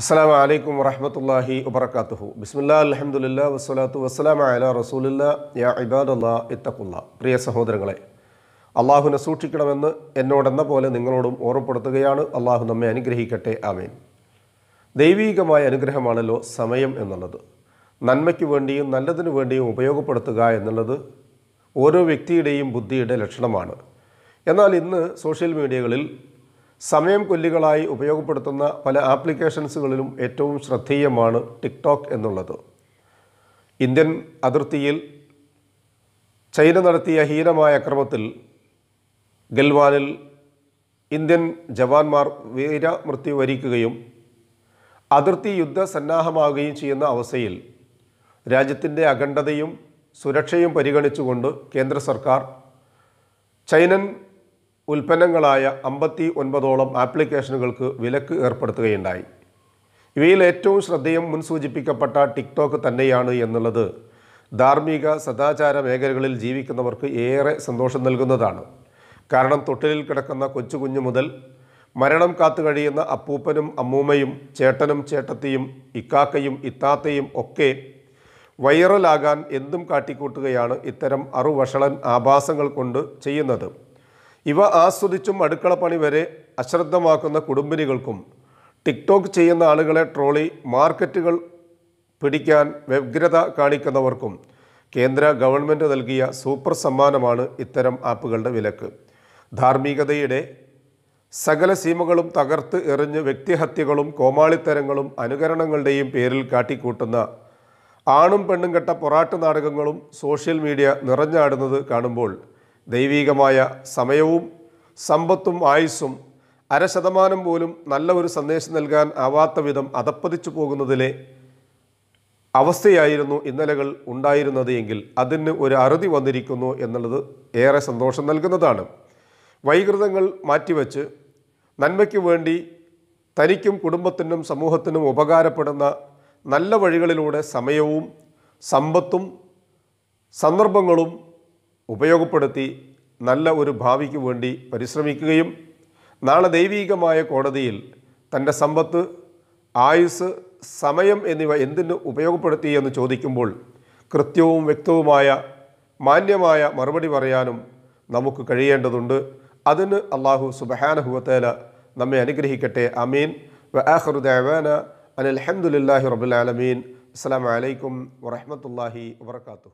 അസ്സാം വലൈക്കും വറഹമത്തല്ലാഹി വബർക്കാത്തുഹു ബിസ്മില്ലാ അലഹമുല്ല വസ്സലാത്തു വസ്സലാം അല റസൂലില്ല യാ ഇബാദല്ലാ ഇത്തക്കുല്ല പ്രിയ സഹോദരങ്ങളെ അള്ളാഹുവിനെ സൂക്ഷിക്കണമെന്ന് എന്നോടെന്ന പോലെ നിങ്ങളോടും ഓർമ്മപ്പെടുത്തുകയാണ് അള്ളാഹു നമ്മെ അനുഗ്രഹിക്കട്ടെ ആമേൻ ദൈവീകമായ അനുഗ്രഹമാണല്ലോ സമയം എന്നുള്ളത് നന്മയ്ക്ക് വേണ്ടിയും നല്ലതിന് വേണ്ടിയും ഉപയോഗപ്പെടുത്തുക എന്നുള്ളത് ഓരോ വ്യക്തിയുടെയും ബുദ്ധിയുടെ ലക്ഷണമാണ് എന്നാൽ ഇന്ന് സോഷ്യൽ മീഡിയകളിൽ സമയം കൊല്ലികളായി ഉപയോഗപ്പെടുത്തുന്ന പല ആപ്ലിക്കേഷൻസുകളിലും ഏറ്റവും ശ്രദ്ധേയമാണ് ടിക്ടോക്ക് എന്നുള്ളത് ഇന്ത്യൻ അതിർത്തിയിൽ ചൈന നടത്തിയ ഹീനമായ അക്രമത്തിൽ ഗൽവാനിൽ ഇന്ത്യൻ ജവാന്മാർ വീരമൃത്യു വരിക്കുകയും അതിർത്തി യുദ്ധ ചെയ്യുന്ന അവസ്ഥയിൽ രാജ്യത്തിൻ്റെ അഖണ്ഡതയും സുരക്ഷയും പരിഗണിച്ചുകൊണ്ട് കേന്ദ്ര സർക്കാർ ചൈനൻ ഉൽപ്പന്നങ്ങളായ അമ്പത്തി ഒൻപതോളം ആപ്ലിക്കേഷനുകൾക്ക് വിലക്ക് ഏർപ്പെടുത്തുകയുണ്ടായി ഇവയിൽ ഏറ്റവും ശ്രദ്ധേയം മുൻസൂചിപ്പിക്കപ്പെട്ട ടിക്ടോക്ക് തന്നെയാണ് എന്നുള്ളത് ധാർമ്മിക സദാചാര മേഖലകളിൽ ജീവിക്കുന്നവർക്ക് ഏറെ സന്തോഷം നൽകുന്നതാണ് കാരണം തൊട്ടിലിൽ കിടക്കുന്ന കൊച്ചുകുഞ്ഞു മുതൽ മരണം കാത്തു കഴിയുന്ന അപ്പൂപ്പനും അമ്മൂമ്മയും ചേട്ടനും ചേട്ടത്തിയും ഇക്കാക്കയും ഇത്താത്തയും ഒക്കെ വൈറലാകാൻ എന്തും കാട്ടിക്കൂട്ടുകയാണ് ഇത്തരം അറുവഷളൻ ആഭാസങ്ങൾ കൊണ്ട് ചെയ്യുന്നത് ഇവ ആസ്വദിച്ചും അടുക്കളപ്പണി വരെ അശ്രദ്ധമാക്കുന്ന കുടുംബിനികൾക്കും ടിക്ടോക്ക് ചെയ്യുന്ന ആളുകളെ ട്രോളി മാർക്കറ്റുകൾ പിടിക്കാൻ വ്യഗ്രത കാണിക്കുന്നവർക്കും കേന്ദ്ര ഗവൺമെൻറ് നൽകിയ സൂപ്പർ സമ്മാനമാണ് ഇത്തരം ആപ്പുകളുടെ വിലക്ക് ധാർമ്മികതയുടെ സകല സീമകളും തകർത്ത് എറിഞ്ഞ് വ്യക്തിഹത്യകളും കോമാളിത്തരങ്ങളും അനുകരണങ്ങളുടെയും പേരിൽ കാട്ടിക്കൂട്ടുന്ന ആണും പെണ്ണും കെട്ട പൊറാട്ട് നാടകങ്ങളും സോഷ്യൽ മീഡിയ നിറഞ്ഞാടുന്നത് കാണുമ്പോൾ ദൈവീകമായ സമയവും സമ്പത്തും ആയുസ്സും അരശതമാനം പോലും നല്ല ഒരു സന്ദേശം നൽകാൻ ആവാത്ത വിധം അതപ്പതിച്ചു പോകുന്നതിലെ അവസ്ഥയായിരുന്നു ഇന്നലകൾ ഉണ്ടായിരുന്നത് എങ്കിൽ അതിന് ഒരു അറുതി വന്നിരിക്കുന്നു എന്നുള്ളത് ഏറെ സന്തോഷം നൽകുന്നതാണ് വൈകൃതങ്ങൾ മാറ്റിവെച്ച് നന്മയ്ക്ക് വേണ്ടി തനിക്കും കുടുംബത്തിനും സമൂഹത്തിനും ഉപകാരപ്പെടുന്ന നല്ല വഴികളിലൂടെ സമയവും സമ്പത്തും സന്ദർഭങ്ങളും ഉപയോഗപ്പെടുത്തി നല്ല ഒരു ഭാവിക്ക് വേണ്ടി പരിശ്രമിക്കുകയും നാളെ ദൈവീകമായ കോടതിയിൽ തൻ്റെ സമ്പത്ത് ആയുസ് സമയം എന്നിവ എന്തിന് ഉപയോഗപ്പെടുത്തി എന്ന് ചോദിക്കുമ്പോൾ കൃത്യവും വ്യക്തവുമായ മാന്യമായ മറുപടി പറയാനും നമുക്ക് കഴിയേണ്ടതുണ്ട് അതിന് അള്ളാഹു സുബഹാനഹുവത്തേല നമ്മെ അനുഗ്രഹിക്കട്ടെ അമീൻ വ അനിൽ അനിൽഹമുല്ലാഹി റബുലാലമീൻ അസ്സാം വലൈക്കും വറഹമത്തല്ലാഹി വാത്തു